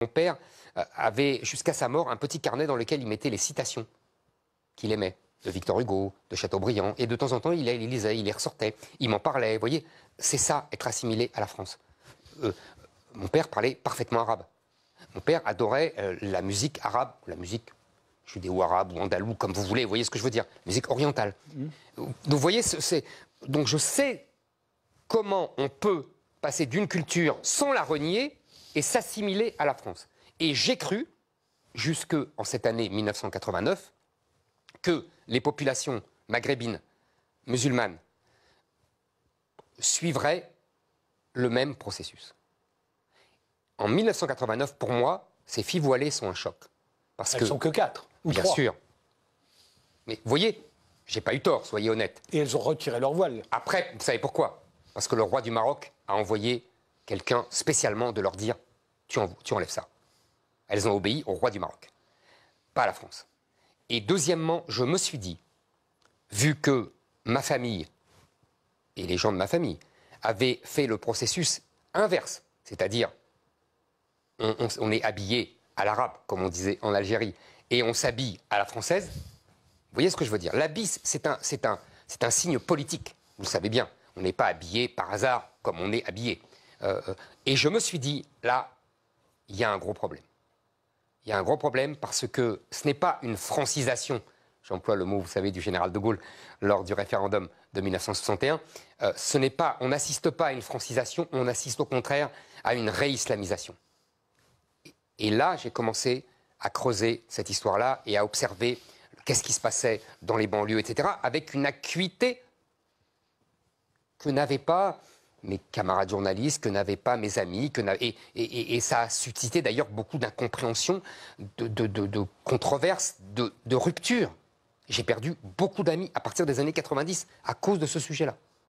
Mon père euh, avait, jusqu'à sa mort, un petit carnet dans lequel il mettait les citations qu'il aimait, de Victor Hugo, de Chateaubriand, et de temps en temps, il les lisait, il les ressortait, il m'en parlait, vous voyez, c'est ça, être assimilé à la France. Euh, mon père parlait parfaitement arabe. Mon père adorait euh, la musique arabe, la musique judéo-arabe ou andalou, comme vous voulez, vous voyez ce que je veux dire, musique orientale. Mmh. Donc, vous voyez, c'est... Donc, je sais comment on peut passer d'une culture sans la renier et s'assimiler à la France. Et j'ai cru, jusque en cette année 1989, que les populations maghrébines, musulmanes, suivraient le même processus. En 1989, pour moi, ces filles voilées sont un choc. Parce Elles ne sont que quatre ou Bien sûr. Mais vous voyez, j'ai pas eu tort, soyez honnête. Et elles ont retiré leur voile. Après, vous savez pourquoi Parce que le roi du Maroc a envoyé quelqu'un spécialement de leur dire tu, enlèves ça. Elles ont obéi au roi du Maroc, pas à la France. Et deuxièmement, je me suis dit, vu que ma famille et les gens de ma famille avaient fait le processus inverse, c'est-à-dire on, est habillé à l'arabe, comme on disait en Algérie, et on s'habille à la française, vous voyez ce que je veux dire L'habit, c'est un, un, un signe politique, vous le savez bien. On n'est pas habillé par hasard comme on est habillé. Euh, euh, et je me suis dit, là, il y a un gros problème. Il y a un gros problème parce que ce n'est pas une francisation, j'emploie le mot, vous savez, du général de Gaulle lors du référendum de 1961, euh, ce n'est pas, on n'assiste pas à une francisation, on assiste au contraire à une réislamisation. Et là, j'ai commencé à creuser cette histoire-là et à observer qu'est-ce qui se passait dans les banlieues, etc., avec une acuité que n'avait pas mes camarades journalistes, que n'avaient pas mes amis. et, ça a suscité d'ailleurs beaucoup d'incompréhension, de, controverses, de ruptures. J'ai perdu beaucoup d'amis à partir des années 90 à cause de ce sujet-là.